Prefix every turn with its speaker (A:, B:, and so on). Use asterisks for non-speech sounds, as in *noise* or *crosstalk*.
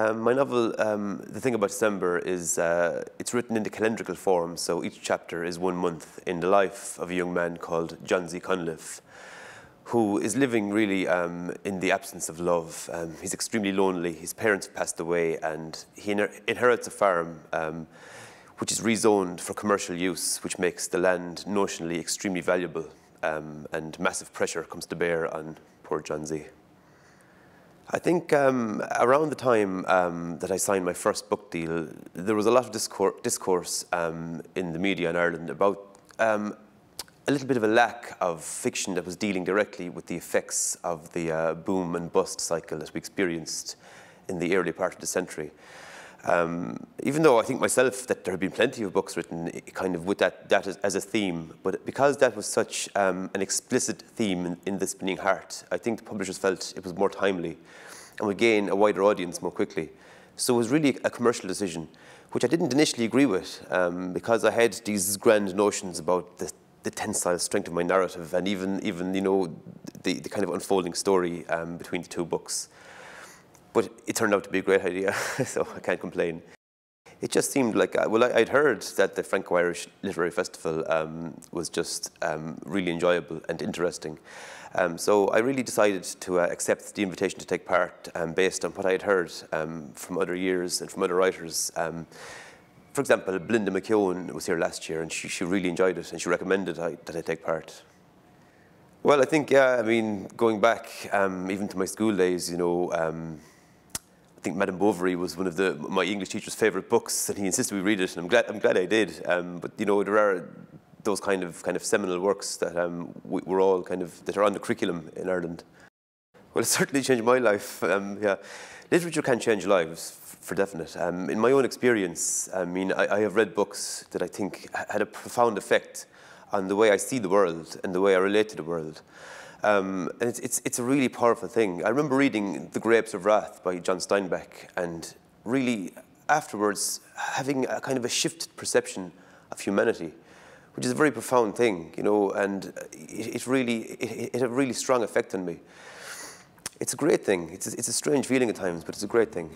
A: Um, my novel, um, the thing about December is uh, it's written in the calendrical form, so each chapter is one month in the life of a young man called John Z. Cunliffe, who is living really um, in the absence of love. Um, he's extremely lonely, his parents have passed away, and he inherits a farm um, which is rezoned for commercial use, which makes the land notionally extremely valuable, um, and massive pressure comes to bear on poor John Z. I think um, around the time um, that I signed my first book deal, there was a lot of discourse, discourse um, in the media in Ireland about um, a little bit of a lack of fiction that was dealing directly with the effects of the uh, boom and bust cycle that we experienced in the early part of the century. Um, even though I think myself that there have been plenty of books written eh, kind of with that, that as, as a theme, but because that was such um, an explicit theme in, in, The Spinning Heart, I think the publishers felt it was more timely and would gain a wider audience more quickly. So it was really a commercial decision, which I didn't initially agree with um, because I had these grand notions about the, the, tensile strength of my narrative and even, even you know, the, the kind of unfolding story um, between the two books. But it turned out to be a great idea, *laughs* so I can't complain. It just seemed like, uh, well, I'd heard that the Franco-Irish Literary Festival um, was just um, really enjoyable and interesting. Um, so I really decided to uh, accept the invitation to take part um, based on what I had heard um, from other years and from other writers. Um, for example, Blinda McKeown was here last year and she, she really enjoyed it and she recommended I, that I take part. Well, I think, yeah, I mean, going back even to my school days, you know, I think Madame Bovary was one of the, my English teacher's favourite books, and he insisted we read it, and I'm glad, I'm glad I did. Um, but, you know, there are those kind of, kind of seminal works that um, we, are all kind of, that are on the curriculum in Ireland. Well, it *laughs* certainly changed my life, um, yeah. Literature can change lives, for definite. Um, in my own experience, I mean, I, I have read books that I think had a profound effect on the way I see the world and the way I relate to the world. Um, and it's, it's, it's a really powerful thing. I remember reading The Grapes of Wrath by John Steinbeck and really afterwards having a kind of a shifted perception of humanity, which is a very profound thing, you know, and it, it really, it, it, had a really strong effect on me. It's a great thing. It's a, it's a strange feeling at times, but it's a great thing.